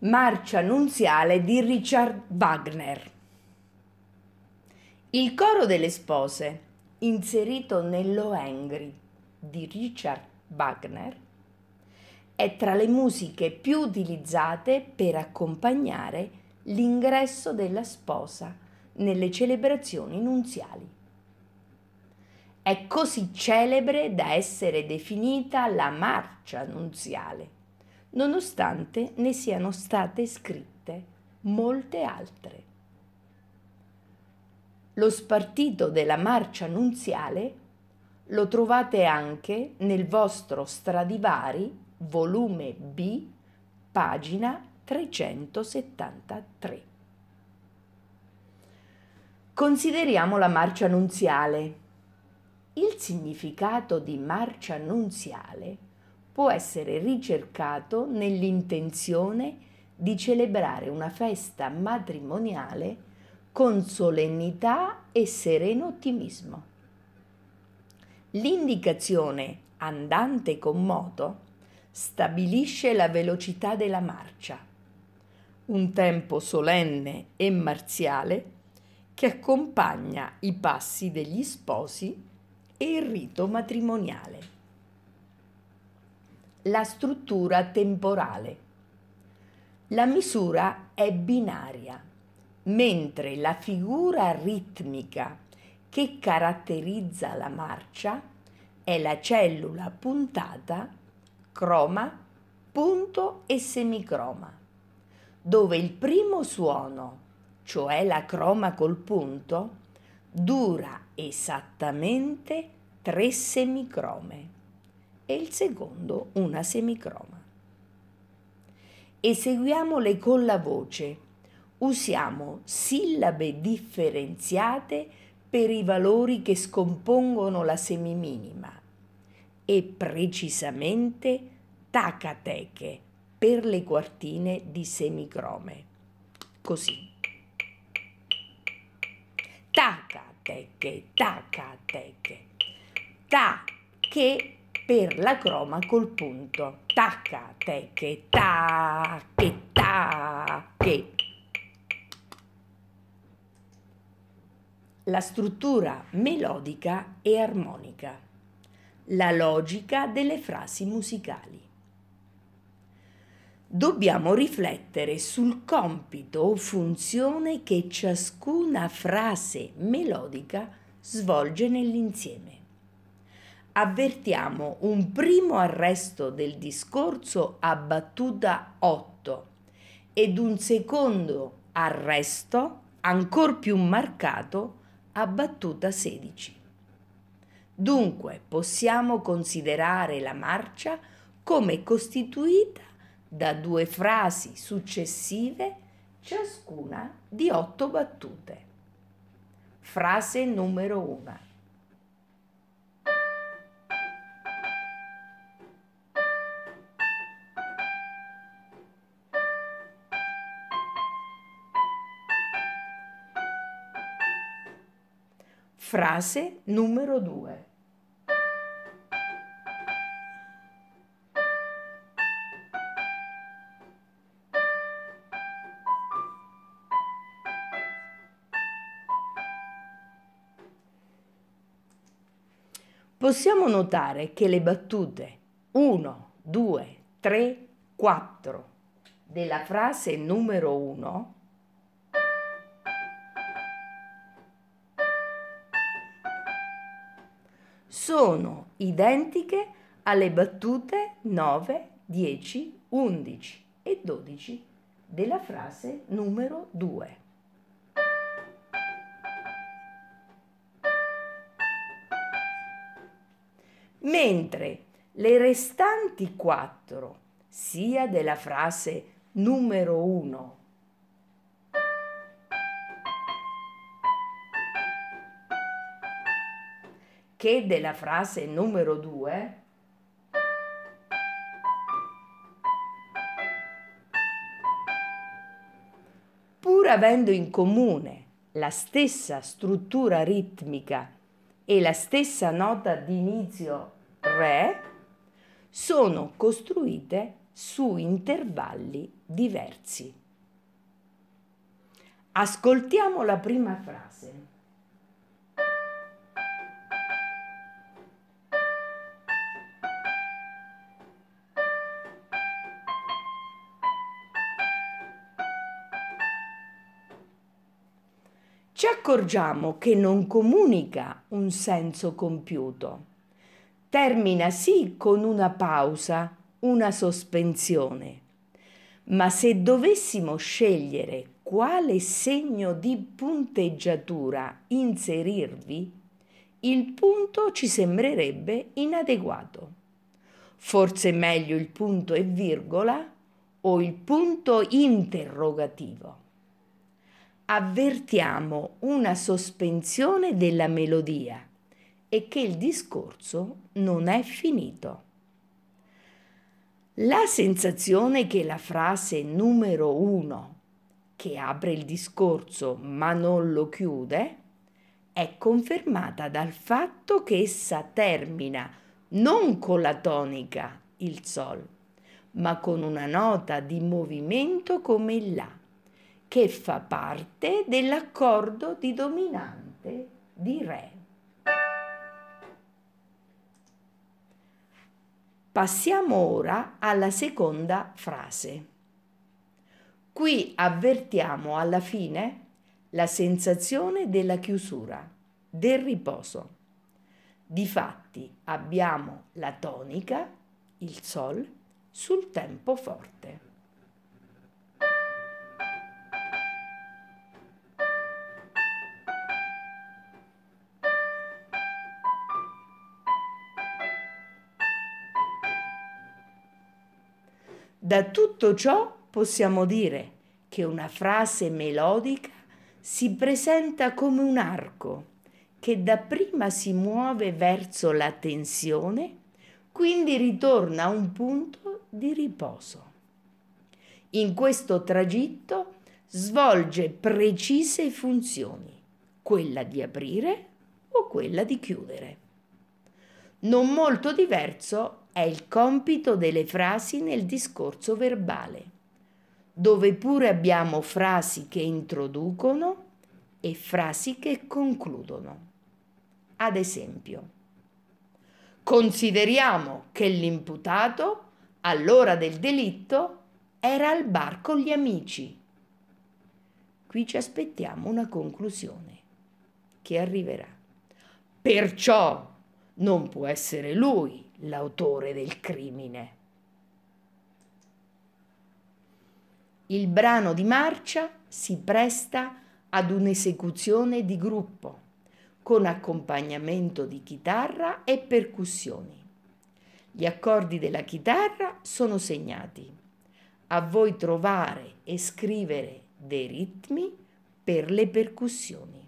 Marcia nuziale di Richard Wagner. Il coro delle spose, inserito nell'Oengri di Richard Wagner, è tra le musiche più utilizzate per accompagnare l'ingresso della sposa nelle celebrazioni nuziali. È così celebre da essere definita la marcia nuziale nonostante ne siano state scritte molte altre. Lo spartito della marcia nunziale lo trovate anche nel vostro Stradivari, volume B, pagina 373. Consideriamo la marcia nunziale. Il significato di marcia nunziale può essere ricercato nell'intenzione di celebrare una festa matrimoniale con solennità e sereno ottimismo. L'indicazione andante con moto stabilisce la velocità della marcia, un tempo solenne e marziale che accompagna i passi degli sposi e il rito matrimoniale la struttura temporale. La misura è binaria, mentre la figura ritmica che caratterizza la marcia è la cellula puntata, croma, punto e semicroma, dove il primo suono, cioè la croma col punto, dura esattamente tre semicrome e il secondo una semicroma. Eseguiamole con la voce. Usiamo sillabe differenziate per i valori che scompongono la semiminima e precisamente tacateche per le quartine di semicrome. Così. Tacateche, tacateche. Ta che per la croma col punto. Tacca, te che ta, che, ta, che. La struttura melodica e armonica. La logica delle frasi musicali dobbiamo riflettere sul compito o funzione che ciascuna frase melodica svolge nell'insieme avvertiamo un primo arresto del discorso a battuta 8 ed un secondo arresto ancor più marcato a battuta 16. Dunque possiamo considerare la marcia come costituita da due frasi successive, ciascuna di otto battute. Frase numero 1. Frase numero 2. Possiamo notare che le battute 1, 2, 3, 4 della frase numero 1 sono identiche alle battute 9, 10, 11 e 12 della frase numero 2. Mentre le restanti 4, sia della frase numero 1 che della frase numero 2 pur avendo in comune la stessa struttura ritmica e la stessa nota d'inizio re, sono costruite su intervalli diversi. Ascoltiamo la prima frase. ci accorgiamo che non comunica un senso compiuto. Termina sì con una pausa, una sospensione. Ma se dovessimo scegliere quale segno di punteggiatura inserirvi, il punto ci sembrerebbe inadeguato. Forse meglio il punto e virgola o il punto interrogativo avvertiamo una sospensione della melodia e che il discorso non è finito. La sensazione che la frase numero uno, che apre il discorso ma non lo chiude, è confermata dal fatto che essa termina non con la tonica, il sol, ma con una nota di movimento come il la che fa parte dell'accordo di dominante di Re. Passiamo ora alla seconda frase. Qui avvertiamo alla fine la sensazione della chiusura, del riposo. Difatti abbiamo la tonica, il sol, sul tempo forte. Da tutto ciò possiamo dire che una frase melodica si presenta come un arco che dapprima si muove verso la tensione, quindi ritorna a un punto di riposo. In questo tragitto svolge precise funzioni, quella di aprire o quella di chiudere. Non molto diverso è il compito delle frasi nel discorso verbale, dove pure abbiamo frasi che introducono e frasi che concludono. Ad esempio, consideriamo che l'imputato all'ora del delitto era al bar con gli amici. Qui ci aspettiamo una conclusione che arriverà. Perciò non può essere lui l'autore del crimine. Il brano di marcia si presta ad un'esecuzione di gruppo con accompagnamento di chitarra e percussioni. Gli accordi della chitarra sono segnati. A voi trovare e scrivere dei ritmi per le percussioni.